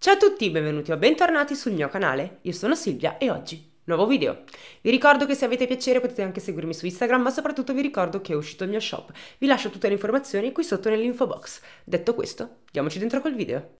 Ciao a tutti, benvenuti o bentornati sul mio canale. Io sono Silvia e oggi nuovo video. Vi ricordo che se avete piacere potete anche seguirmi su Instagram, ma soprattutto vi ricordo che è uscito il mio shop. Vi lascio tutte le informazioni qui sotto nell'info box. Detto questo, diamoci dentro col video.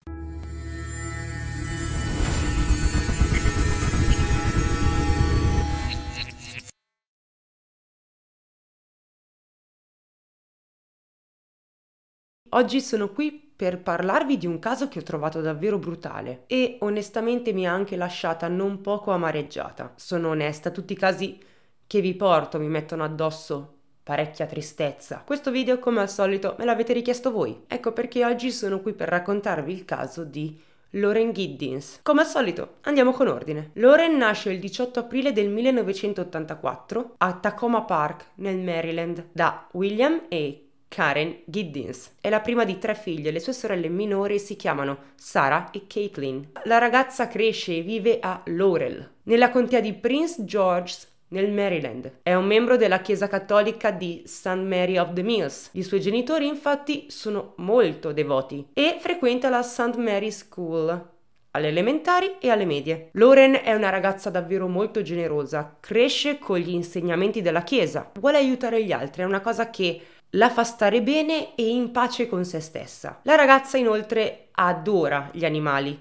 Oggi sono qui per parlarvi di un caso che ho trovato davvero brutale e onestamente mi ha anche lasciata non poco amareggiata. Sono onesta, tutti i casi che vi porto mi mettono addosso parecchia tristezza. Questo video, come al solito, me l'avete richiesto voi. Ecco perché oggi sono qui per raccontarvi il caso di Lauren Giddens. Come al solito, andiamo con ordine. Lauren nasce il 18 aprile del 1984 a Tacoma Park, nel Maryland, da William e Karen Giddens. È la prima di tre figlie, le sue sorelle minori si chiamano Sarah e Caitlin. La ragazza cresce e vive a Laurel, nella contea di Prince George's nel Maryland. È un membro della Chiesa Cattolica di St. Mary of the Mills. I suoi genitori infatti sono molto devoti e frequenta la St. Mary School alle elementari e alle medie. Lauren è una ragazza davvero molto generosa, cresce con gli insegnamenti della Chiesa, vuole aiutare gli altri, è una cosa che la fa stare bene e in pace con se stessa. La ragazza inoltre adora gli animali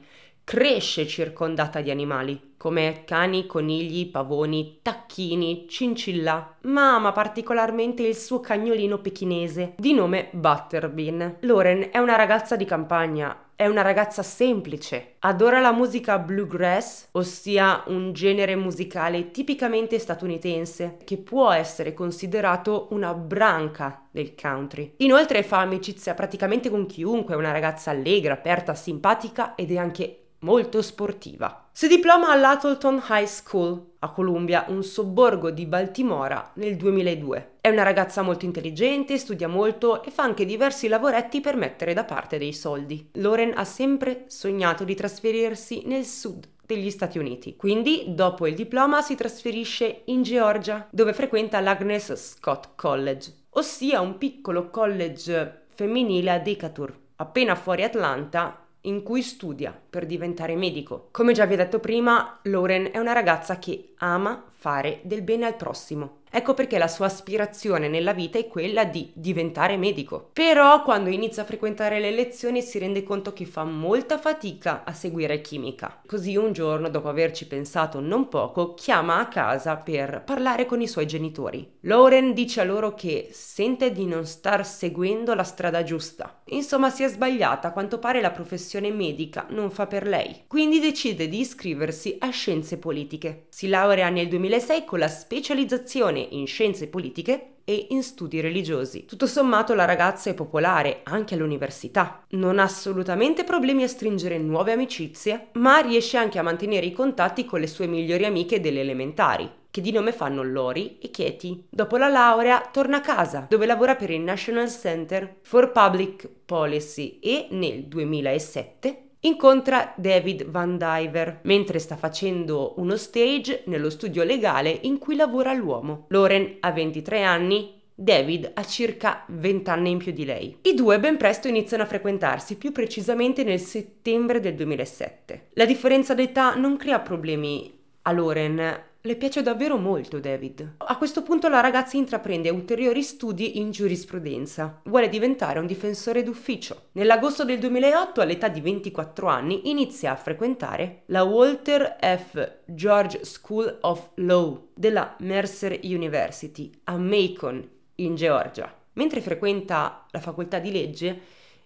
cresce circondata di animali, come cani, conigli, pavoni, tacchini, cincilla, ma ama particolarmente il suo cagnolino pechinese, di nome Butterbean. Lauren è una ragazza di campagna è una ragazza semplice, adora la musica bluegrass, ossia un genere musicale tipicamente statunitense, che può essere considerato una branca del country. Inoltre fa amicizia praticamente con chiunque, è una ragazza allegra, aperta, simpatica ed è anche molto sportiva. Si diploma all'Attleton High School a Columbia, un sobborgo di Baltimora, nel 2002. È una ragazza molto intelligente, studia molto e fa anche diversi lavoretti per mettere da parte dei soldi. Lauren ha sempre sognato di trasferirsi nel sud degli Stati Uniti. Quindi, dopo il diploma, si trasferisce in Georgia, dove frequenta l'Agnes Scott College, ossia un piccolo college femminile a Decatur, appena fuori Atlanta, in cui studia per diventare medico. Come già vi ho detto prima, Lauren è una ragazza che ama fare del bene al prossimo. Ecco perché la sua aspirazione nella vita è quella di diventare medico. Però quando inizia a frequentare le lezioni si rende conto che fa molta fatica a seguire chimica. Così un giorno, dopo averci pensato non poco, chiama a casa per parlare con i suoi genitori. Lauren dice a loro che sente di non star seguendo la strada giusta. Insomma, si è sbagliata, a quanto pare la professione medica non fa per lei, quindi decide di iscriversi a scienze politiche. Si laurea nel 2006 con la specializzazione in scienze politiche e in studi religiosi. Tutto sommato la ragazza è popolare anche all'università. Non ha assolutamente problemi a stringere nuove amicizie, ma riesce anche a mantenere i contatti con le sue migliori amiche delle elementari, che di nome fanno Lori e Katie. Dopo la laurea torna a casa, dove lavora per il National Center for Public Policy e nel 2007 incontra David Van Diver mentre sta facendo uno stage nello studio legale in cui lavora l'uomo. Lauren ha 23 anni, David ha circa 20 anni in più di lei. I due ben presto iniziano a frequentarsi, più precisamente nel settembre del 2007. La differenza d'età non crea problemi a Lauren, le piace davvero molto David. A questo punto la ragazza intraprende ulteriori studi in giurisprudenza. Vuole diventare un difensore d'ufficio. Nell'agosto del 2008, all'età di 24 anni, inizia a frequentare la Walter F. George School of Law della Mercer University a Macon, in Georgia. Mentre frequenta la facoltà di legge,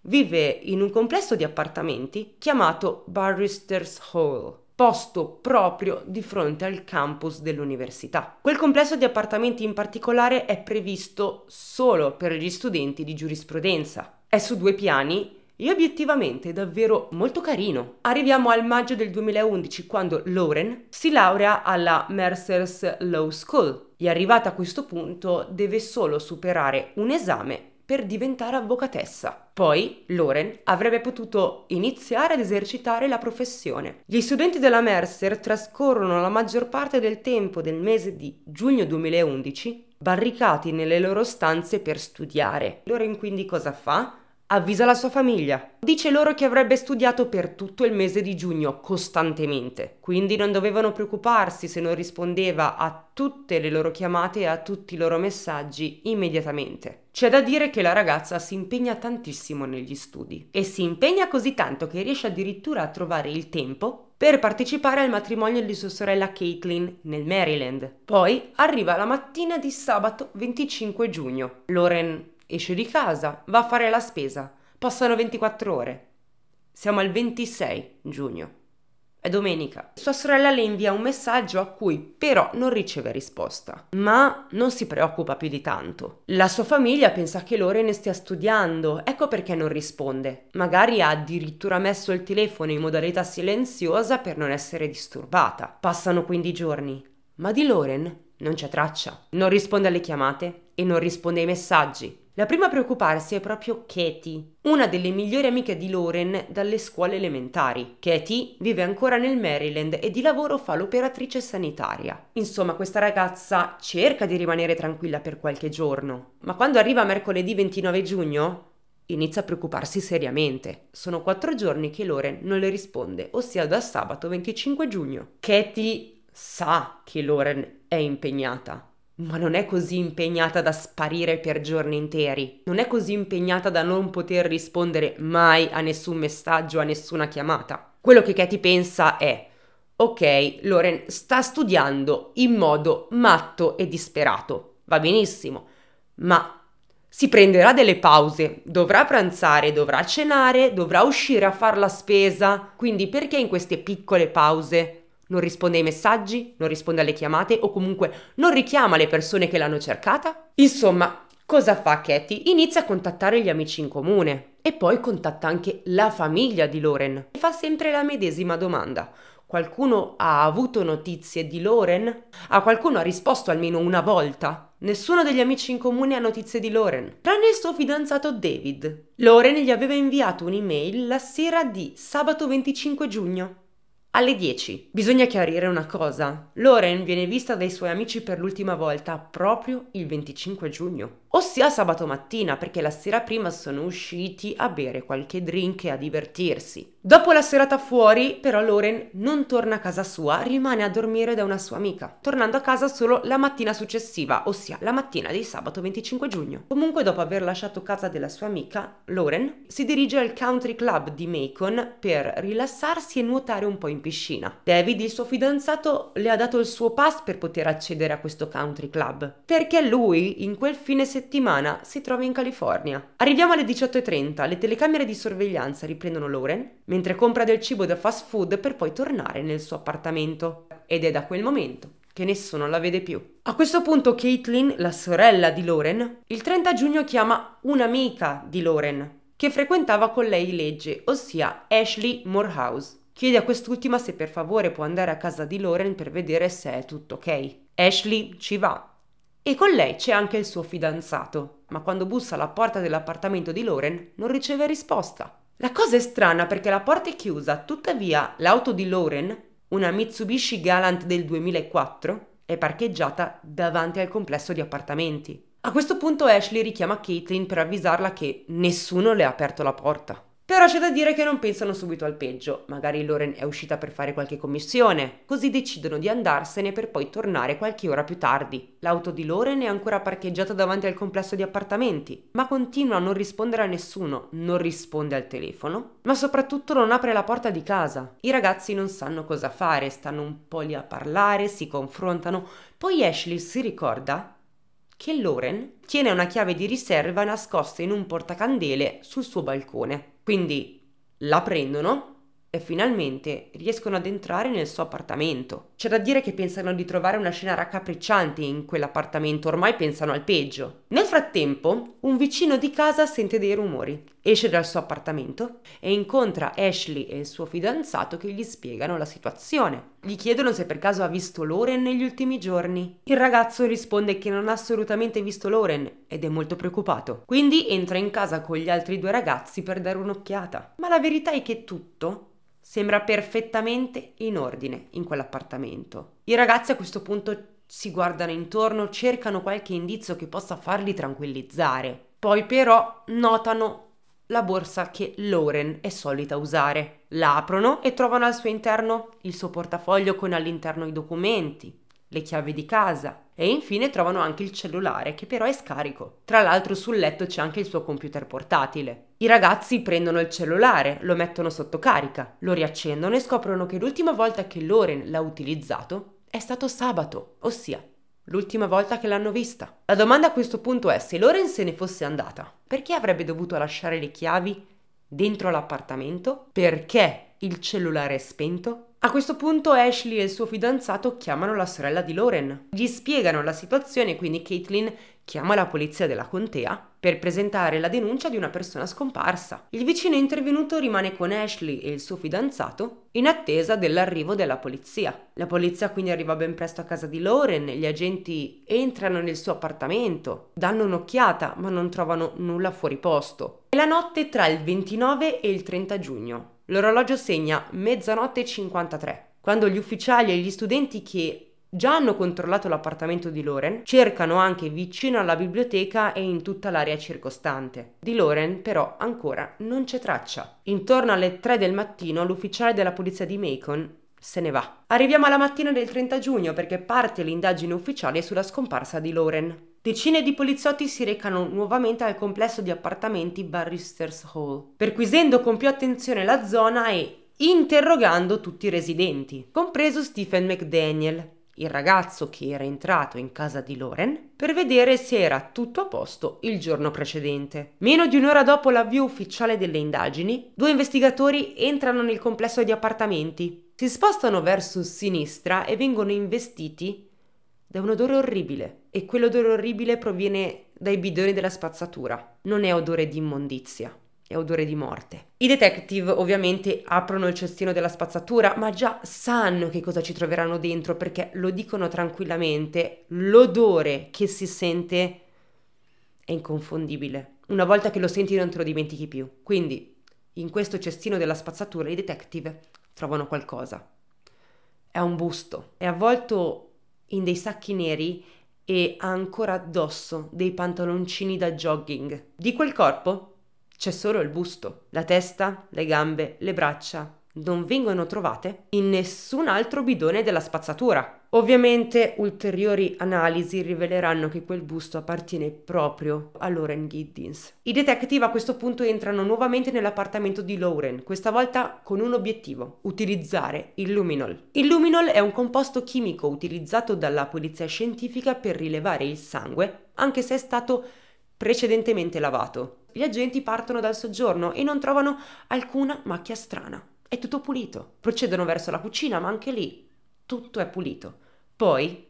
vive in un complesso di appartamenti chiamato Barrister's Hall posto proprio di fronte al campus dell'università. Quel complesso di appartamenti in particolare è previsto solo per gli studenti di giurisprudenza. È su due piani e obiettivamente è davvero molto carino. Arriviamo al maggio del 2011 quando Lauren si laurea alla Mercer's Law School e arrivata a questo punto deve solo superare un esame per diventare avvocatessa. Poi Loren avrebbe potuto iniziare ad esercitare la professione. Gli studenti della Mercer trascorrono la maggior parte del tempo del mese di giugno 2011 barricati nelle loro stanze per studiare. Loren quindi cosa fa? avvisa la sua famiglia. Dice loro che avrebbe studiato per tutto il mese di giugno costantemente, quindi non dovevano preoccuparsi se non rispondeva a tutte le loro chiamate e a tutti i loro messaggi immediatamente. C'è da dire che la ragazza si impegna tantissimo negli studi e si impegna così tanto che riesce addirittura a trovare il tempo per partecipare al matrimonio di sua sorella Caitlin nel Maryland. Poi arriva la mattina di sabato 25 giugno. Lauren esce di casa, va a fare la spesa. Passano 24 ore. Siamo al 26 giugno. È domenica. Sua sorella le invia un messaggio a cui però non riceve risposta, ma non si preoccupa più di tanto. La sua famiglia pensa che Lorene stia studiando, ecco perché non risponde. Magari ha addirittura messo il telefono in modalità silenziosa per non essere disturbata. Passano 15 giorni, ma di Loren non c'è traccia. Non risponde alle chiamate e non risponde ai messaggi. La prima a preoccuparsi è proprio Katie, una delle migliori amiche di Lauren dalle scuole elementari. Katie vive ancora nel Maryland e di lavoro fa l'operatrice sanitaria. Insomma, questa ragazza cerca di rimanere tranquilla per qualche giorno, ma quando arriva mercoledì 29 giugno inizia a preoccuparsi seriamente. Sono quattro giorni che Lauren non le risponde, ossia da sabato 25 giugno. Katie sa che Lauren è impegnata ma non è così impegnata da sparire per giorni interi, non è così impegnata da non poter rispondere mai a nessun messaggio, a nessuna chiamata. Quello che Katie pensa è, ok, Loren sta studiando in modo matto e disperato, va benissimo, ma si prenderà delle pause, dovrà pranzare, dovrà cenare, dovrà uscire a fare la spesa, quindi perché in queste piccole pause non risponde ai messaggi, non risponde alle chiamate o comunque non richiama le persone che l'hanno cercata? Insomma, cosa fa Katie? Inizia a contattare gli amici in comune e poi contatta anche la famiglia di Loren. E fa sempre la medesima domanda. Qualcuno ha avuto notizie di Loren? A qualcuno ha risposto almeno una volta? Nessuno degli amici in comune ha notizie di Loren, tranne il suo fidanzato David. Loren gli aveva inviato un'email la sera di sabato 25 giugno alle 10. Bisogna chiarire una cosa. Loren viene vista dai suoi amici per l'ultima volta proprio il 25 giugno ossia sabato mattina perché la sera prima sono usciti a bere qualche drink e a divertirsi. Dopo la serata fuori, però Lauren non torna a casa sua, rimane a dormire da una sua amica, tornando a casa solo la mattina successiva, ossia la mattina di sabato 25 giugno. Comunque dopo aver lasciato casa della sua amica, Lauren si dirige al country club di Macon per rilassarsi e nuotare un po' in piscina. David, il suo fidanzato, le ha dato il suo pass per poter accedere a questo country club, perché lui in quel fine settimana settimana si trova in California. Arriviamo alle 18.30, le telecamere di sorveglianza riprendono Lauren mentre compra del cibo da fast food per poi tornare nel suo appartamento. Ed è da quel momento che nessuno la vede più. A questo punto Caitlin, la sorella di Lauren, il 30 giugno chiama un'amica di Lauren che frequentava con lei legge, ossia Ashley Morehouse. Chiede a quest'ultima se per favore può andare a casa di Lauren per vedere se è tutto ok. Ashley ci va e con lei c'è anche il suo fidanzato, ma quando bussa alla porta dell'appartamento di Lauren non riceve risposta. La cosa è strana perché la porta è chiusa, tuttavia l'auto di Lauren, una Mitsubishi Galant del 2004, è parcheggiata davanti al complesso di appartamenti. A questo punto Ashley richiama Caitlin per avvisarla che nessuno le ha aperto la porta. Però c'è da dire che non pensano subito al peggio, magari Loren è uscita per fare qualche commissione, così decidono di andarsene per poi tornare qualche ora più tardi. L'auto di Loren è ancora parcheggiata davanti al complesso di appartamenti, ma continua a non rispondere a nessuno, non risponde al telefono, ma soprattutto non apre la porta di casa. I ragazzi non sanno cosa fare, stanno un po' lì a parlare, si confrontano, poi Ashley si ricorda che Loren tiene una chiave di riserva nascosta in un portacandele sul suo balcone. Quindi la prendono e finalmente riescono ad entrare nel suo appartamento. C'è da dire che pensano di trovare una scena raccapricciante in quell'appartamento, ormai pensano al peggio. Nel frattempo, un vicino di casa sente dei rumori, esce dal suo appartamento e incontra Ashley e il suo fidanzato che gli spiegano la situazione. Gli chiedono se per caso ha visto Loren negli ultimi giorni. Il ragazzo risponde che non ha assolutamente visto Loren ed è molto preoccupato. Quindi entra in casa con gli altri due ragazzi per dare un'occhiata. Ma la verità è che tutto Sembra perfettamente in ordine in quell'appartamento. I ragazzi a questo punto si guardano intorno, cercano qualche indizio che possa farli tranquillizzare. Poi però notano la borsa che Lauren è solita usare. La aprono e trovano al suo interno il suo portafoglio con all'interno i documenti, le chiavi di casa, e infine trovano anche il cellulare, che però è scarico. Tra l'altro sul letto c'è anche il suo computer portatile. I ragazzi prendono il cellulare, lo mettono sotto carica, lo riaccendono e scoprono che l'ultima volta che Loren l'ha utilizzato è stato sabato, ossia l'ultima volta che l'hanno vista. La domanda a questo punto è se Loren se ne fosse andata, perché avrebbe dovuto lasciare le chiavi dentro l'appartamento? Perché il cellulare è spento? A questo punto Ashley e il suo fidanzato chiamano la sorella di Lauren. Gli spiegano la situazione, quindi Caitlin chiama la polizia della contea per presentare la denuncia di una persona scomparsa. Il vicino intervenuto rimane con Ashley e il suo fidanzato in attesa dell'arrivo della polizia. La polizia quindi arriva ben presto a casa di Lauren, gli agenti entrano nel suo appartamento, danno un'occhiata ma non trovano nulla fuori posto. È la notte tra il 29 e il 30 giugno. L'orologio segna mezzanotte e 53, quando gli ufficiali e gli studenti che già hanno controllato l'appartamento di Loren, cercano anche vicino alla biblioteca e in tutta l'area circostante. Di Loren però ancora non c'è traccia. Intorno alle 3 del mattino l'ufficiale della polizia di Macon se ne va. Arriviamo alla mattina del 30 giugno perché parte l'indagine ufficiale sulla scomparsa di Loren. Decine di poliziotti si recano nuovamente al complesso di appartamenti Barristers Hall, perquisendo con più attenzione la zona e interrogando tutti i residenti, compreso Stephen McDaniel, il ragazzo che era entrato in casa di Loren per vedere se era tutto a posto il giorno precedente. Meno di un'ora dopo l'avvio ufficiale delle indagini, due investigatori entrano nel complesso di appartamenti, si spostano verso sinistra e vengono investiti da un odore orribile e quell'odore orribile proviene dai bidoni della spazzatura. Non è odore di immondizia, è odore di morte. I detective ovviamente aprono il cestino della spazzatura, ma già sanno che cosa ci troveranno dentro perché lo dicono tranquillamente, l'odore che si sente è inconfondibile. Una volta che lo senti non te lo dimentichi più. Quindi in questo cestino della spazzatura i detective trovano qualcosa. È un busto, è avvolto in dei sacchi neri e ha ancora addosso dei pantaloncini da jogging. Di quel corpo c'è solo il busto, la testa, le gambe, le braccia. Non vengono trovate in nessun altro bidone della spazzatura. Ovviamente ulteriori analisi riveleranno che quel busto appartiene proprio a Lauren Giddens. I detective a questo punto entrano nuovamente nell'appartamento di Lauren, questa volta con un obiettivo, utilizzare il luminol. Il luminol è un composto chimico utilizzato dalla polizia scientifica per rilevare il sangue, anche se è stato precedentemente lavato. Gli agenti partono dal soggiorno e non trovano alcuna macchia strana. È tutto pulito. Procedono verso la cucina, ma anche lì tutto è pulito. Poi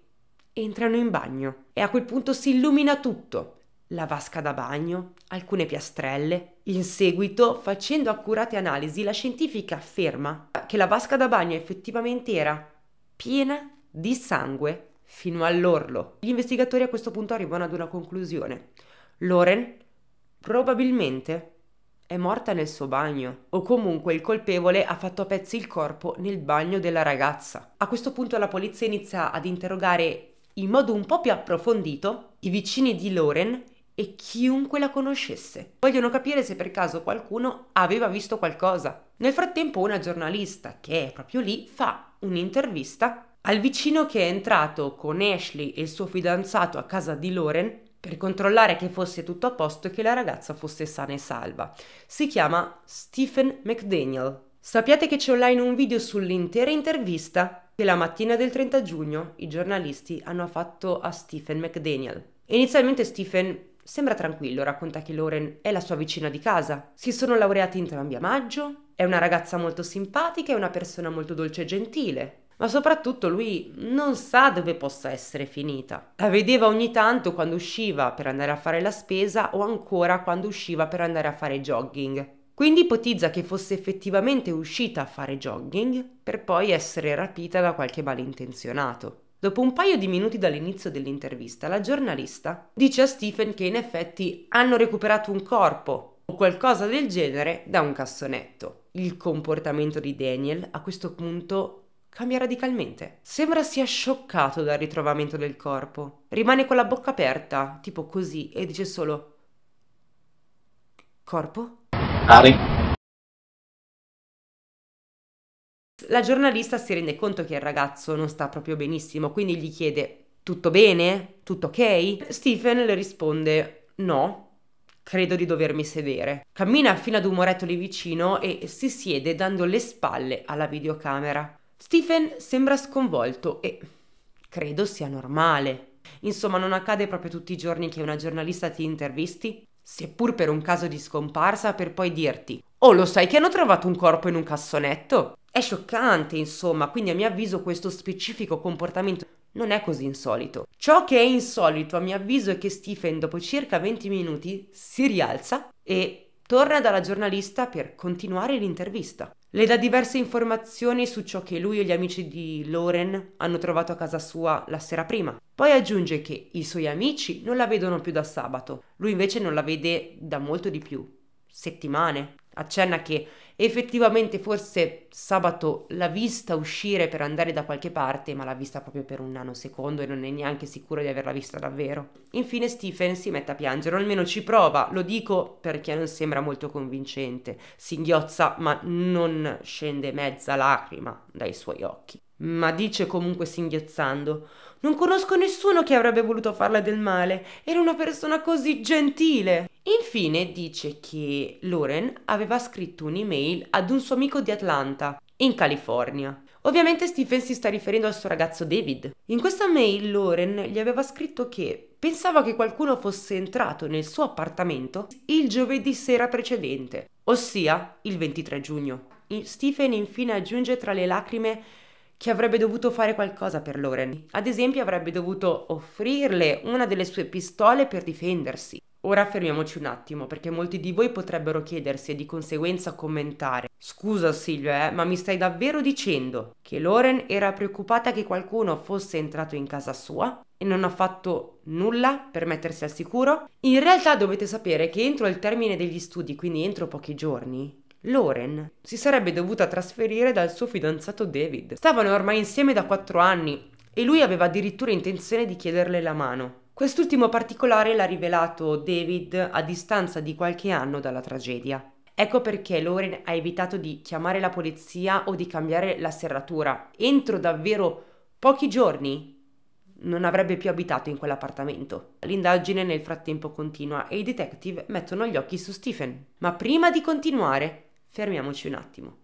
entrano in bagno e a quel punto si illumina tutto. La vasca da bagno, alcune piastrelle. In seguito, facendo accurate analisi, la scientifica afferma che la vasca da bagno effettivamente era piena di sangue fino all'orlo. Gli investigatori a questo punto arrivano ad una conclusione. Loren probabilmente è morta nel suo bagno, o comunque il colpevole ha fatto a pezzi il corpo nel bagno della ragazza. A questo punto la polizia inizia ad interrogare in modo un po' più approfondito i vicini di Loren e chiunque la conoscesse. Vogliono capire se per caso qualcuno aveva visto qualcosa. Nel frattempo una giornalista che è proprio lì fa un'intervista al vicino che è entrato con Ashley e il suo fidanzato a casa di Loren per controllare che fosse tutto a posto e che la ragazza fosse sana e salva. Si chiama Stephen McDaniel. Sappiate che c'è online un video sull'intera intervista che la mattina del 30 giugno i giornalisti hanno fatto a Stephen McDaniel. Inizialmente Stephen sembra tranquillo, racconta che Lauren è la sua vicina di casa. Si sono laureati entrambi a maggio, è una ragazza molto simpatica e una persona molto dolce e gentile ma soprattutto lui non sa dove possa essere finita. La vedeva ogni tanto quando usciva per andare a fare la spesa o ancora quando usciva per andare a fare jogging. Quindi ipotizza che fosse effettivamente uscita a fare jogging per poi essere rapita da qualche malintenzionato. Dopo un paio di minuti dall'inizio dell'intervista, la giornalista dice a Stephen che in effetti hanno recuperato un corpo o qualcosa del genere da un cassonetto. Il comportamento di Daniel a questo punto cambia radicalmente. Sembra sia scioccato dal ritrovamento del corpo. Rimane con la bocca aperta, tipo così, e dice solo... Corpo? Ari. La giornalista si rende conto che il ragazzo non sta proprio benissimo, quindi gli chiede tutto bene? Tutto ok? Stephen le risponde no, credo di dovermi sedere. Cammina fino ad un muretto lì vicino e si siede dando le spalle alla videocamera. Stephen sembra sconvolto e credo sia normale. Insomma, non accade proprio tutti i giorni che una giornalista ti intervisti, seppur per un caso di scomparsa, per poi dirti Oh, lo sai che hanno trovato un corpo in un cassonetto? È scioccante, insomma, quindi a mio avviso questo specifico comportamento non è così insolito. Ciò che è insolito, a mio avviso, è che Stephen, dopo circa 20 minuti, si rialza e torna dalla giornalista per continuare l'intervista. Le dà diverse informazioni su ciò che lui e gli amici di Loren hanno trovato a casa sua la sera prima. Poi aggiunge che i suoi amici non la vedono più da sabato, lui invece non la vede da molto di più, settimane. Accenna che Effettivamente forse sabato l'ha vista uscire per andare da qualche parte, ma l'ha vista proprio per un nanosecondo e non è neanche sicuro di averla vista davvero. Infine Stephen si mette a piangere, o almeno ci prova, lo dico perché non sembra molto convincente. Singhiozza, ma non scende mezza lacrima dai suoi occhi. Ma dice comunque singhiozzando: non conosco nessuno che avrebbe voluto farle del male. Era una persona così gentile. Infine dice che Loren aveva scritto un'email ad un suo amico di Atlanta, in California. Ovviamente Stephen si sta riferendo al suo ragazzo David. In questa mail Loren gli aveva scritto che pensava che qualcuno fosse entrato nel suo appartamento il giovedì sera precedente, ossia il 23 giugno. Stephen infine aggiunge tra le lacrime che avrebbe dovuto fare qualcosa per Loren. Ad esempio avrebbe dovuto offrirle una delle sue pistole per difendersi. Ora fermiamoci un attimo, perché molti di voi potrebbero chiedersi e di conseguenza commentare. Scusa Silvia, eh, ma mi stai davvero dicendo che Loren era preoccupata che qualcuno fosse entrato in casa sua e non ha fatto nulla per mettersi al sicuro? In realtà dovete sapere che entro il termine degli studi, quindi entro pochi giorni, Lauren si sarebbe dovuta trasferire dal suo fidanzato David. Stavano ormai insieme da 4 anni e lui aveva addirittura intenzione di chiederle la mano. Quest'ultimo particolare l'ha rivelato David a distanza di qualche anno dalla tragedia. Ecco perché Lauren ha evitato di chiamare la polizia o di cambiare la serratura. Entro davvero pochi giorni non avrebbe più abitato in quell'appartamento. L'indagine nel frattempo continua e i detective mettono gli occhi su Stephen. Ma prima di continuare, Fermiamoci un attimo.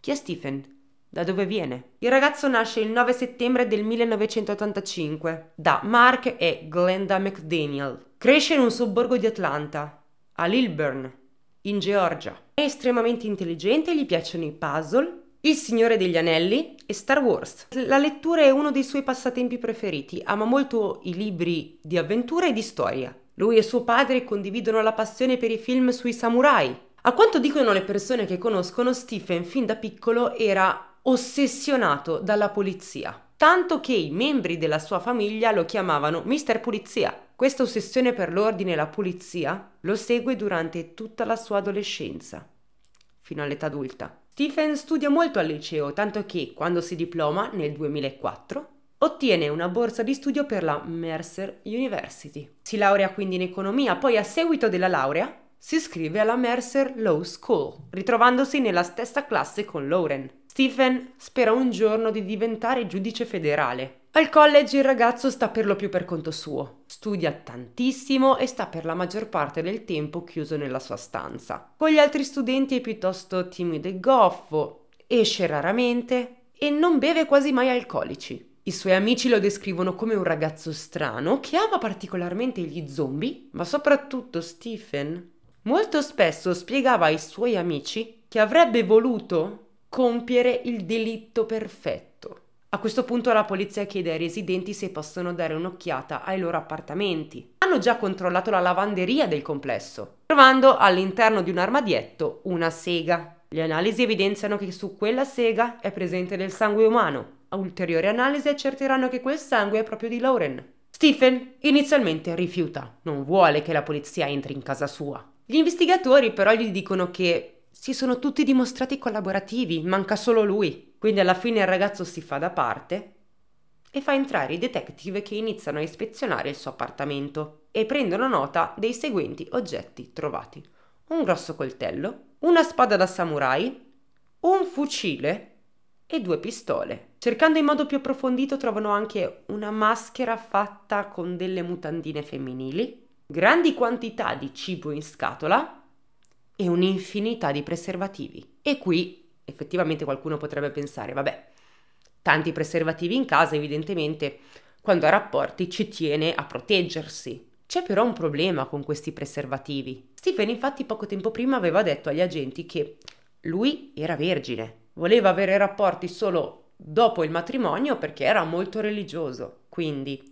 Chi è Stephen? Da dove viene? Il ragazzo nasce il 9 settembre del 1985 da Mark e Glenda McDaniel. Cresce in un sobborgo di Atlanta, a Lilburn, in Georgia. È estremamente intelligente e gli piacciono i puzzle, il Signore degli Anelli e Star Wars. La lettura è uno dei suoi passatempi preferiti, ama molto i libri di avventura e di storia. Lui e suo padre condividono la passione per i film sui samurai, a quanto dicono le persone che conoscono, Stephen fin da piccolo era ossessionato dalla polizia, tanto che i membri della sua famiglia lo chiamavano Mister Pulizia. Questa ossessione per l'ordine e la pulizia lo segue durante tutta la sua adolescenza, fino all'età adulta. Stephen studia molto al liceo, tanto che quando si diploma nel 2004 ottiene una borsa di studio per la Mercer University. Si laurea quindi in economia, poi a seguito della laurea si iscrive alla Mercer Law School, ritrovandosi nella stessa classe con Lauren. Stephen spera un giorno di diventare giudice federale. Al college il ragazzo sta per lo più per conto suo, studia tantissimo e sta per la maggior parte del tempo chiuso nella sua stanza. Con gli altri studenti è piuttosto timido e goffo, esce raramente e non beve quasi mai alcolici. I suoi amici lo descrivono come un ragazzo strano che ama particolarmente gli zombie, ma soprattutto Stephen Molto spesso spiegava ai suoi amici che avrebbe voluto compiere il delitto perfetto. A questo punto la polizia chiede ai residenti se possono dare un'occhiata ai loro appartamenti. Hanno già controllato la lavanderia del complesso, trovando all'interno di un armadietto una sega. Le analisi evidenziano che su quella sega è presente del sangue umano. A ulteriori analisi accerteranno che quel sangue è proprio di Lauren. Stephen inizialmente rifiuta, non vuole che la polizia entri in casa sua. Gli investigatori però gli dicono che si sono tutti dimostrati collaborativi, manca solo lui. Quindi alla fine il ragazzo si fa da parte e fa entrare i detective che iniziano a ispezionare il suo appartamento e prendono nota dei seguenti oggetti trovati. Un grosso coltello, una spada da samurai, un fucile e due pistole. Cercando in modo più approfondito trovano anche una maschera fatta con delle mutandine femminili, grandi quantità di cibo in scatola e un'infinità di preservativi. E qui effettivamente qualcuno potrebbe pensare, vabbè, tanti preservativi in casa, evidentemente quando ha rapporti ci tiene a proteggersi. C'è però un problema con questi preservativi. Stephen infatti poco tempo prima aveva detto agli agenti che lui era vergine, voleva avere rapporti solo dopo il matrimonio perché era molto religioso. Quindi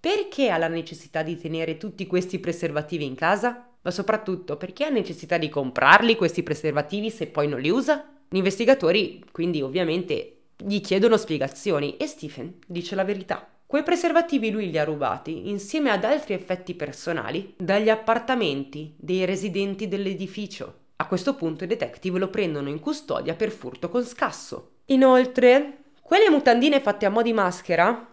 perché ha la necessità di tenere tutti questi preservativi in casa? Ma soprattutto, perché ha necessità di comprarli questi preservativi se poi non li usa? Gli investigatori, quindi ovviamente, gli chiedono spiegazioni e Stephen dice la verità. Quei preservativi lui li ha rubati, insieme ad altri effetti personali, dagli appartamenti dei residenti dell'edificio. A questo punto i detective lo prendono in custodia per furto con scasso. Inoltre, quelle mutandine fatte a mo' di maschera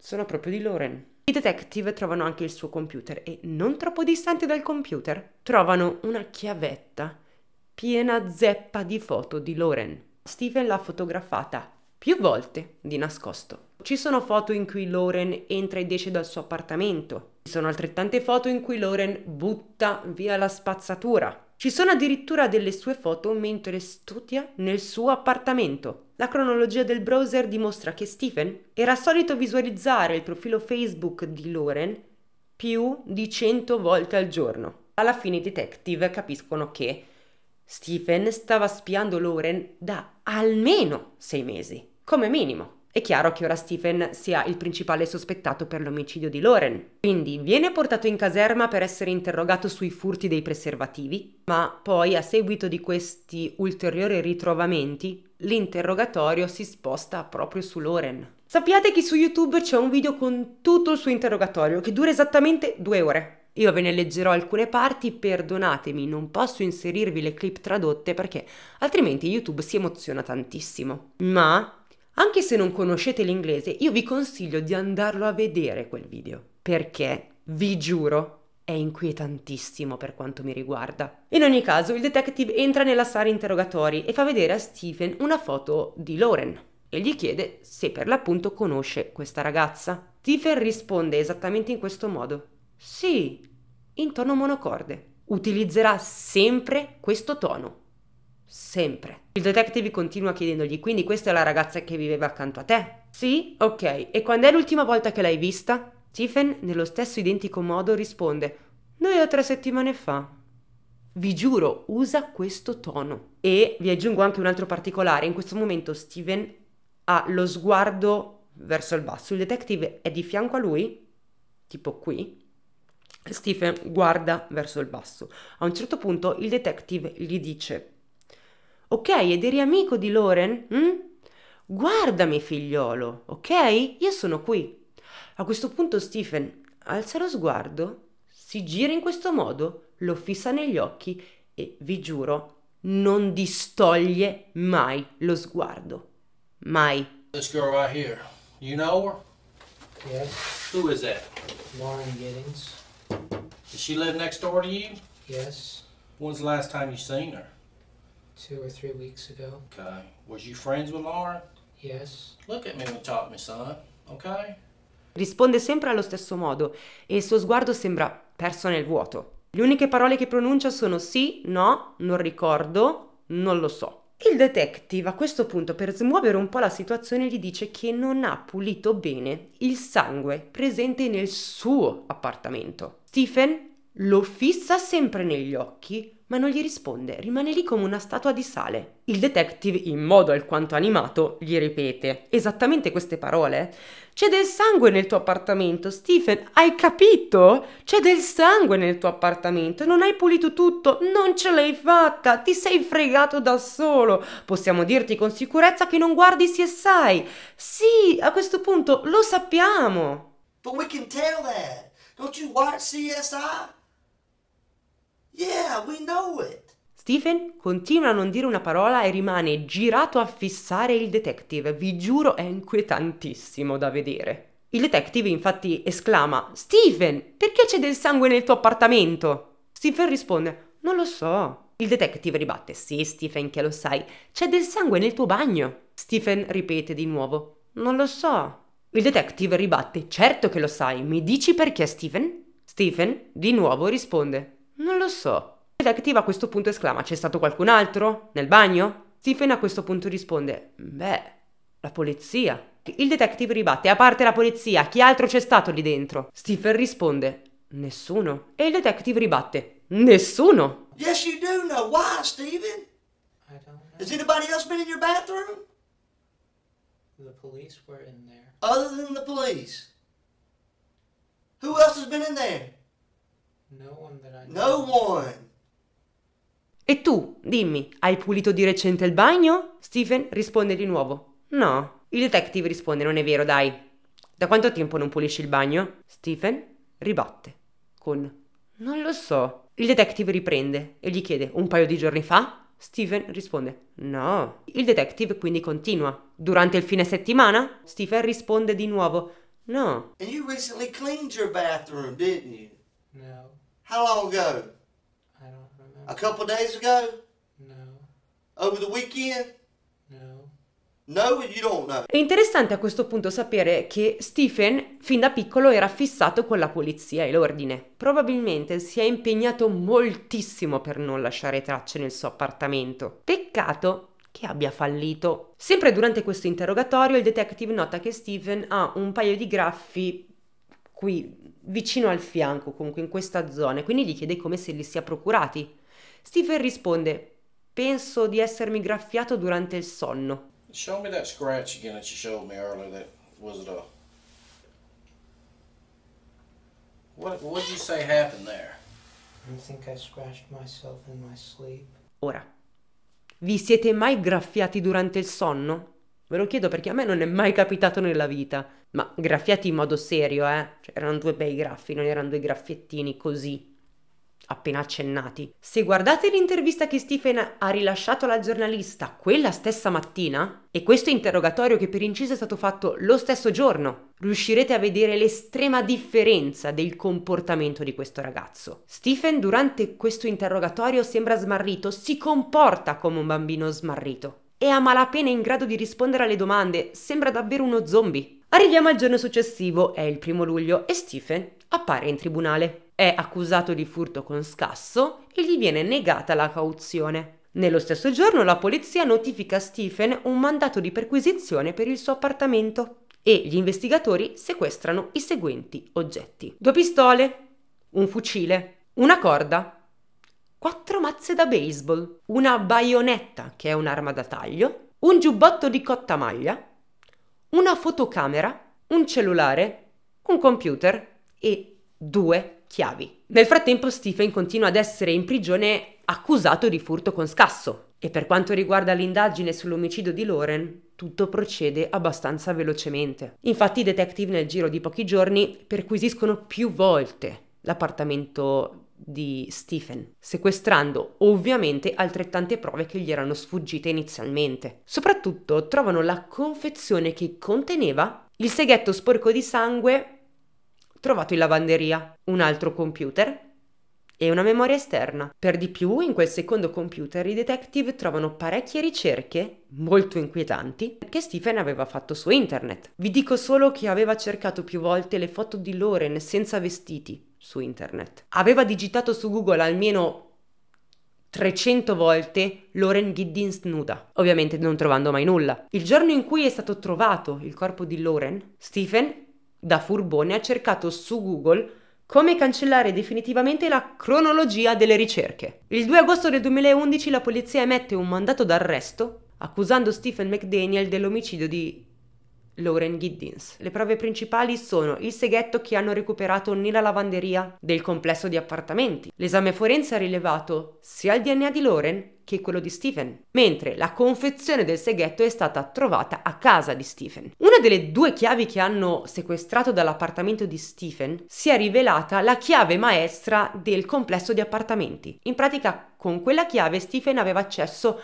sono proprio di Lauren. I detective trovano anche il suo computer e, non troppo distante dal computer, trovano una chiavetta piena zeppa di foto di Lauren. Steven l'ha fotografata più volte di nascosto. Ci sono foto in cui Lauren entra e esce dal suo appartamento. Ci sono altrettante foto in cui Lauren butta via la spazzatura. Ci sono addirittura delle sue foto mentre studia nel suo appartamento. La cronologia del browser dimostra che Stephen era solito visualizzare il profilo Facebook di Loren più di 100 volte al giorno. Alla fine i detective capiscono che Stephen stava spiando Loren da almeno 6 mesi, come minimo. È chiaro che ora Stephen sia il principale sospettato per l'omicidio di Loren. Quindi viene portato in caserma per essere interrogato sui furti dei preservativi, ma poi a seguito di questi ulteriori ritrovamenti l'interrogatorio si sposta proprio su Loren. Sappiate che su YouTube c'è un video con tutto il suo interrogatorio che dura esattamente due ore. Io ve ne leggerò alcune parti, perdonatemi, non posso inserirvi le clip tradotte perché altrimenti YouTube si emoziona tantissimo. Ma anche se non conoscete l'inglese, io vi consiglio di andarlo a vedere quel video, perché vi giuro è inquietantissimo per quanto mi riguarda. In ogni caso, il detective entra nella sala interrogatori e fa vedere a Stephen una foto di Lauren e gli chiede se per l'appunto conosce questa ragazza. Stephen risponde esattamente in questo modo. Sì, in tono monocorde. Utilizzerà sempre questo tono Sempre. Il detective continua chiedendogli, quindi questa è la ragazza che viveva accanto a te? Sì, ok. E quando è l'ultima volta che l'hai vista? Stephen, nello stesso identico modo, risponde, noi o tre settimane fa. Vi giuro, usa questo tono. E vi aggiungo anche un altro particolare, in questo momento Steven ha lo sguardo verso il basso, il detective è di fianco a lui, tipo qui, Stephen guarda verso il basso. A un certo punto il detective gli dice Ok, ed eri amico di Loren? Mm? Guardami, figliolo, ok? Io sono qui. A questo punto Stephen alza lo sguardo, si gira in questo modo, lo fissa negli occhi e, vi giuro, non distoglie mai lo sguardo. Mai. This girl right here, you know her? Yeah. Who is that? Lauren Giddings. Does she live next door to you? Yes. When's the last time you seen her? two or three weeks ago. Okay. Was you friends with Lauren? Yes. Look at me and talk me, son. Okay? Risponde sempre allo stesso modo e il suo sguardo sembra perso nel vuoto. Le uniche parole che pronuncia sono sì, no, non ricordo, non lo so. Il detective a questo punto, per smuovere un po' la situazione, gli dice che non ha pulito bene il sangue presente nel suo appartamento. Stephen lo fissa sempre negli occhi ma non gli risponde, rimane lì come una statua di sale. Il detective, in modo alquanto animato, gli ripete esattamente queste parole. C'è del sangue nel tuo appartamento, Stephen, hai capito? C'è del sangue nel tuo appartamento, non hai pulito tutto, non ce l'hai fatta, ti sei fregato da solo. Possiamo dirti con sicurezza che non guardi CSI. Sì, a questo punto lo sappiamo. But we can tell that. Don't you watch CSI? Yeah, we know it. Stephen continua a non dire una parola e rimane girato a fissare il detective. Vi giuro, è inquietantissimo da vedere. Il detective infatti esclama: Stephen, perché c'è del sangue nel tuo appartamento? Stephen risponde: Non lo so. Il detective ribatte: Sì, Stephen, che lo sai, c'è del sangue nel tuo bagno. Stephen ripete di nuovo: Non lo so. Il detective ribatte: Certo che lo sai, mi dici perché, Stephen? Stephen di nuovo risponde: non lo so. Il detective a questo punto esclama: C'è stato qualcun altro? Nel bagno? Stephen a questo punto risponde: Beh, la polizia. Il detective ribatte: A parte la polizia, chi altro c'è stato lì dentro? Stephen risponde: Nessuno. E il detective ribatte: Nessuno. Yes, you do know. Why, Stephen? I don't know. Has anybody else been in your bathroom? The police were in there. Other than the police? Who else has been in there? No one. E tu, dimmi, hai pulito di recente il bagno? Stephen risponde di nuovo. No. Il detective risponde, non è vero, dai. Da quanto tempo non pulisci il bagno? Stephen ribatte con Non lo so. Il detective riprende e gli chiede un paio di giorni fa? Stephen risponde No. Il detective quindi continua. Durante il fine settimana? Stephen risponde di nuovo No. And you recently cleaned your bathroom, didn't you? No. How long ago? I don't remember. A couple days ago? No. Over the weekend? No. No, you don't know. È interessante a questo punto sapere che Stephen fin da piccolo era fissato con la polizia e l'ordine. Probabilmente si è impegnato moltissimo per non lasciare tracce nel suo appartamento. Peccato che abbia fallito. Sempre durante questo interrogatorio il detective nota che Stephen ha un paio di graffi qui vicino al fianco, comunque in questa zona, e quindi gli chiede come se li sia procurati. Stephen risponde: Penso di essermi graffiato durante il sonno. Show me that scratch again that you showed me earlier. That was it a what? What did you say happened there? I think I scratched myself in my sleep. Ora, vi siete mai graffiati durante il sonno? Ve lo chiedo perché a me non è mai capitato nella vita. Ma graffiati in modo serio, eh? Cioè, erano due bei graffi, non erano due graffiettini così. Appena accennati. Se guardate l'intervista che Stephen ha rilasciato alla giornalista quella stessa mattina, e questo interrogatorio che per inciso è stato fatto lo stesso giorno, riuscirete a vedere l'estrema differenza del comportamento di questo ragazzo. Stephen durante questo interrogatorio sembra smarrito, si comporta come un bambino smarrito è a malapena in grado di rispondere alle domande, sembra davvero uno zombie. Arriviamo al giorno successivo, è il primo luglio e Stephen appare in tribunale. È accusato di furto con scasso e gli viene negata la cauzione. Nello stesso giorno la polizia notifica a Stephen un mandato di perquisizione per il suo appartamento e gli investigatori sequestrano i seguenti oggetti. Due pistole, un fucile, una corda quattro mazze da baseball, una baionetta che è un'arma da taglio, un giubbotto di cotta maglia, una fotocamera, un cellulare, un computer e due chiavi. Nel frattempo Stephen continua ad essere in prigione accusato di furto con scasso. E per quanto riguarda l'indagine sull'omicidio di Loren, tutto procede abbastanza velocemente. Infatti i detective nel giro di pochi giorni perquisiscono più volte l'appartamento di Stephen, sequestrando ovviamente altrettante prove che gli erano sfuggite inizialmente. Soprattutto trovano la confezione che conteneva il seghetto sporco di sangue trovato in lavanderia, un altro computer e una memoria esterna. Per di più, in quel secondo computer i detective trovano parecchie ricerche molto inquietanti che Stephen aveva fatto su internet. Vi dico solo che aveva cercato più volte le foto di Loren senza vestiti, su internet. Aveva digitato su Google almeno 300 volte Lauren Giddens nuda, ovviamente non trovando mai nulla. Il giorno in cui è stato trovato il corpo di Lauren, Stephen, da furbone, ha cercato su Google come cancellare definitivamente la cronologia delle ricerche. Il 2 agosto del 2011 la polizia emette un mandato d'arresto accusando Stephen McDaniel dell'omicidio di Lauren Giddens. Le prove principali sono il seghetto che hanno recuperato nella lavanderia del complesso di appartamenti. L'esame forense ha rilevato sia il DNA di Lauren che quello di Stephen, mentre la confezione del seghetto è stata trovata a casa di Stephen. Una delle due chiavi che hanno sequestrato dall'appartamento di Stephen si è rivelata la chiave maestra del complesso di appartamenti. In pratica con quella chiave Stephen aveva accesso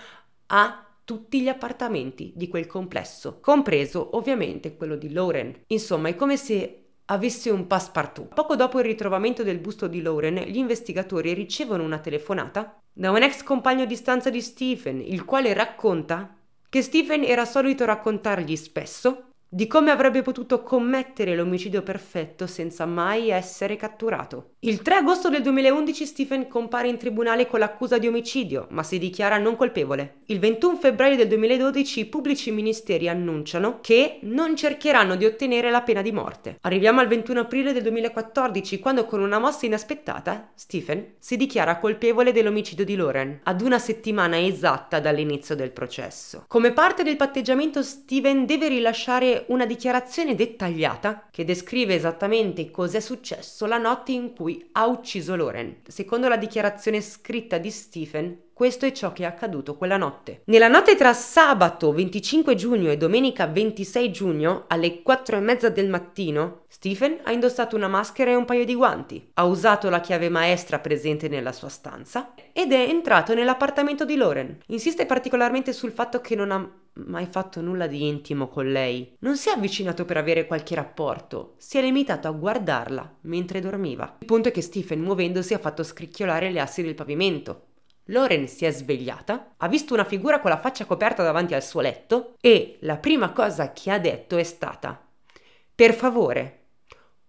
a tutti gli appartamenti di quel complesso, compreso ovviamente quello di Lauren. Insomma, è come se avesse un passepartout. Poco dopo il ritrovamento del busto di Lauren, gli investigatori ricevono una telefonata da un ex compagno di stanza di Stephen, il quale racconta che Stephen era solito raccontargli spesso di come avrebbe potuto commettere l'omicidio perfetto senza mai essere catturato. Il 3 agosto del 2011 Stephen compare in tribunale con l'accusa di omicidio, ma si dichiara non colpevole. Il 21 febbraio del 2012 i pubblici ministeri annunciano che non cercheranno di ottenere la pena di morte. Arriviamo al 21 aprile del 2014 quando con una mossa inaspettata Stephen si dichiara colpevole dell'omicidio di Lauren, ad una settimana esatta dall'inizio del processo. Come parte del patteggiamento Stephen deve rilasciare una dichiarazione dettagliata che descrive esattamente cos'è successo la notte in cui ha ucciso Loren. Secondo la dichiarazione scritta di Stephen, questo è ciò che è accaduto quella notte. Nella notte tra sabato 25 giugno e domenica 26 giugno, alle 4 e mezza del mattino, Stephen ha indossato una maschera e un paio di guanti, ha usato la chiave maestra presente nella sua stanza ed è entrato nell'appartamento di Loren. Insiste particolarmente sul fatto che non ha mai fatto nulla di intimo con lei. Non si è avvicinato per avere qualche rapporto, si è limitato a guardarla mentre dormiva. Il punto è che Stephen muovendosi ha fatto scricchiolare le assi del pavimento. Lauren si è svegliata, ha visto una figura con la faccia coperta davanti al suo letto e la prima cosa che ha detto è stata Per favore,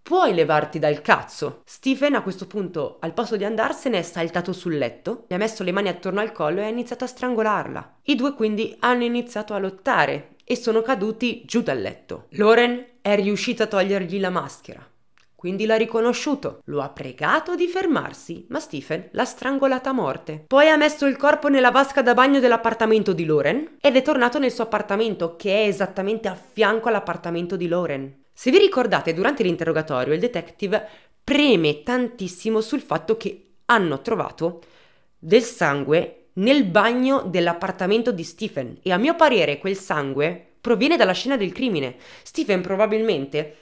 puoi levarti dal cazzo. Stephen a questo punto, al posto di andarsene, è saltato sul letto, le ha messo le mani attorno al collo e ha iniziato a strangolarla. I due quindi hanno iniziato a lottare e sono caduti giù dal letto. Loren è riuscita a togliergli la maschera. Quindi l'ha riconosciuto, lo ha pregato di fermarsi, ma Stephen l'ha strangolata a morte. Poi ha messo il corpo nella vasca da bagno dell'appartamento di Loren ed è tornato nel suo appartamento, che è esattamente a fianco all'appartamento di Loren. Se vi ricordate, durante l'interrogatorio il detective preme tantissimo sul fatto che hanno trovato del sangue nel bagno dell'appartamento di Stephen e a mio parere quel sangue proviene dalla scena del crimine. Stephen probabilmente,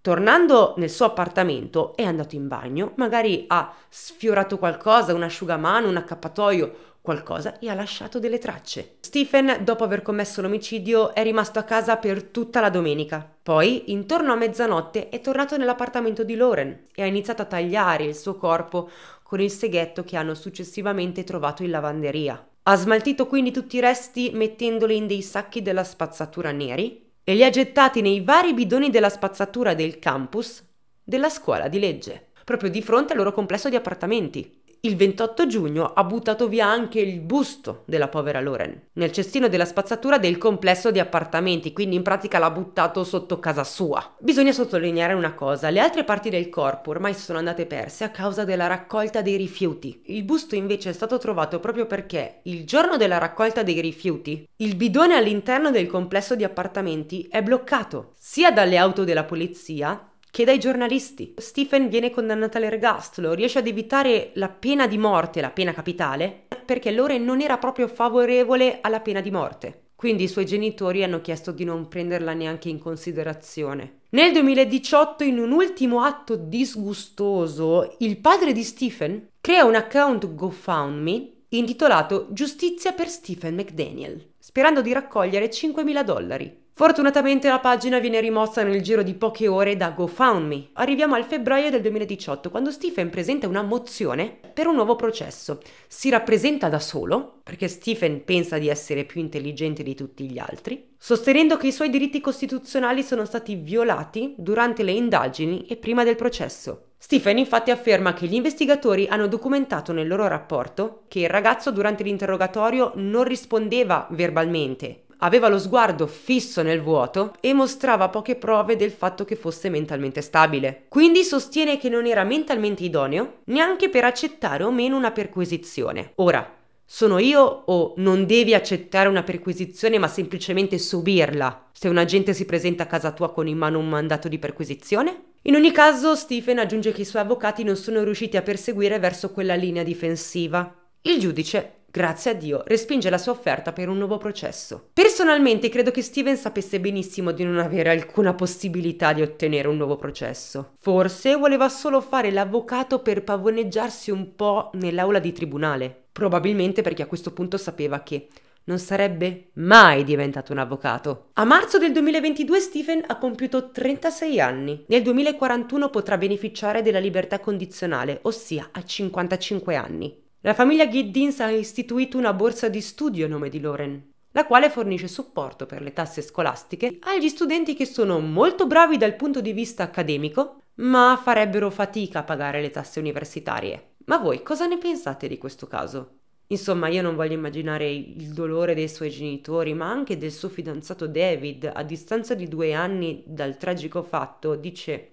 tornando nel suo appartamento, è andato in bagno, magari ha sfiorato qualcosa, un asciugamano, un accappatoio qualcosa e ha lasciato delle tracce. Stephen, dopo aver commesso l'omicidio, è rimasto a casa per tutta la domenica. Poi, intorno a mezzanotte, è tornato nell'appartamento di Lauren e ha iniziato a tagliare il suo corpo con il seghetto che hanno successivamente trovato in lavanderia. Ha smaltito quindi tutti i resti mettendoli in dei sacchi della spazzatura neri e li ha gettati nei vari bidoni della spazzatura del campus della scuola di legge, proprio di fronte al loro complesso di appartamenti il 28 giugno ha buttato via anche il busto della povera Loren nel cestino della spazzatura del complesso di appartamenti, quindi in pratica l'ha buttato sotto casa sua. Bisogna sottolineare una cosa, le altre parti del corpo ormai sono andate perse a causa della raccolta dei rifiuti. Il busto invece è stato trovato proprio perché il giorno della raccolta dei rifiuti, il bidone all'interno del complesso di appartamenti è bloccato sia dalle auto della polizia che dai giornalisti. Stephen viene condannato all'ergastolo, riesce ad evitare la pena di morte, la pena capitale, perché Lore non era proprio favorevole alla pena di morte. Quindi i suoi genitori hanno chiesto di non prenderla neanche in considerazione. Nel 2018, in un ultimo atto disgustoso, il padre di Stephen crea un account GoFundMe intitolato Giustizia per Stephen McDaniel, sperando di raccogliere 5.000 dollari. Fortunatamente la pagina viene rimossa nel giro di poche ore da GoFundMe. Arriviamo al febbraio del 2018 quando Stephen presenta una mozione per un nuovo processo. Si rappresenta da solo, perché Stephen pensa di essere più intelligente di tutti gli altri, sostenendo che i suoi diritti costituzionali sono stati violati durante le indagini e prima del processo. Stephen infatti afferma che gli investigatori hanno documentato nel loro rapporto che il ragazzo durante l'interrogatorio non rispondeva verbalmente aveva lo sguardo fisso nel vuoto e mostrava poche prove del fatto che fosse mentalmente stabile. Quindi sostiene che non era mentalmente idoneo neanche per accettare o meno una perquisizione. Ora, sono io o non devi accettare una perquisizione ma semplicemente subirla se un agente si presenta a casa tua con in mano un mandato di perquisizione? In ogni caso, Stephen aggiunge che i suoi avvocati non sono riusciti a perseguire verso quella linea difensiva. Il giudice grazie a Dio, respinge la sua offerta per un nuovo processo. Personalmente credo che Steven sapesse benissimo di non avere alcuna possibilità di ottenere un nuovo processo. Forse voleva solo fare l'avvocato per pavoneggiarsi un po' nell'aula di tribunale. Probabilmente perché a questo punto sapeva che non sarebbe mai diventato un avvocato. A marzo del 2022 Stephen ha compiuto 36 anni. Nel 2041 potrà beneficiare della libertà condizionale, ossia a 55 anni. La famiglia Giddins ha istituito una borsa di studio a nome di Loren, la quale fornisce supporto per le tasse scolastiche agli studenti che sono molto bravi dal punto di vista accademico, ma farebbero fatica a pagare le tasse universitarie. Ma voi cosa ne pensate di questo caso? Insomma, io non voglio immaginare il dolore dei suoi genitori, ma anche del suo fidanzato David, a distanza di due anni dal tragico fatto, dice,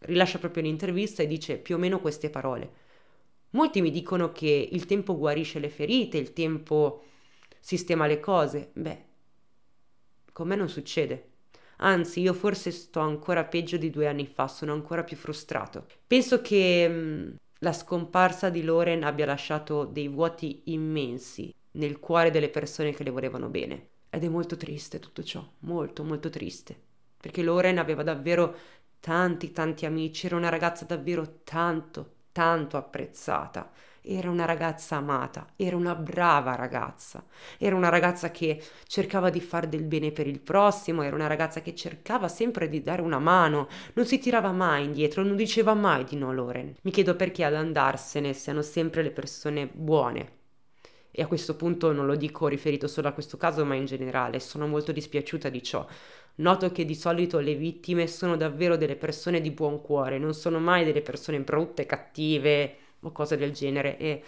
rilascia proprio un'intervista e dice più o meno queste parole. Molti mi dicono che il tempo guarisce le ferite, il tempo sistema le cose. Beh, con me non succede. Anzi, io forse sto ancora peggio di due anni fa, sono ancora più frustrato. Penso che mh, mm, la scomparsa di Loren abbia lasciato dei vuoti immensi nel cuore delle persone che le volevano bene. Ed è molto triste tutto ciò, molto molto triste. Perché Loren aveva davvero tanti tanti amici, era una ragazza davvero tanto tanto apprezzata. Era una ragazza amata, era una brava ragazza, era una ragazza che cercava di far del bene per il prossimo, era una ragazza che cercava sempre di dare una mano, non si tirava mai indietro, non diceva mai di no Loren. Mi chiedo perché ad andarsene siano sempre le persone buone, e a questo punto non lo dico riferito solo a questo caso, ma in generale, sono molto dispiaciuta di ciò. Noto che di solito le vittime sono davvero delle persone di buon cuore, non sono mai delle persone brutte, cattive o cose del genere e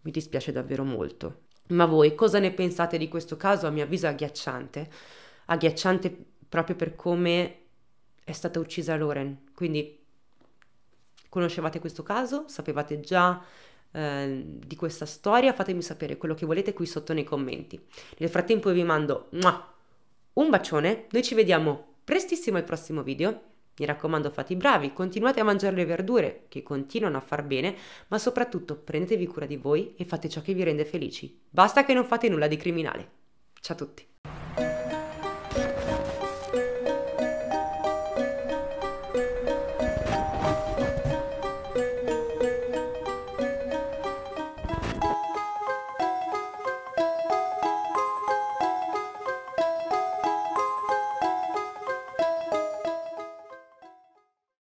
mi dispiace davvero molto. Ma voi cosa ne pensate di questo caso? A mio avviso agghiacciante, agghiacciante proprio per come è stata uccisa Loren, quindi conoscevate questo caso, sapevate già Ehm, di questa storia, fatemi sapere quello che volete qui sotto nei commenti. Nel frattempo vi mando un bacione, noi ci vediamo prestissimo al prossimo video. Mi raccomando, fate i bravi, continuate a mangiare le verdure che continuano a far bene, ma soprattutto prendetevi cura di voi e fate ciò che vi rende felici. Basta che non fate nulla di criminale. Ciao a tutti.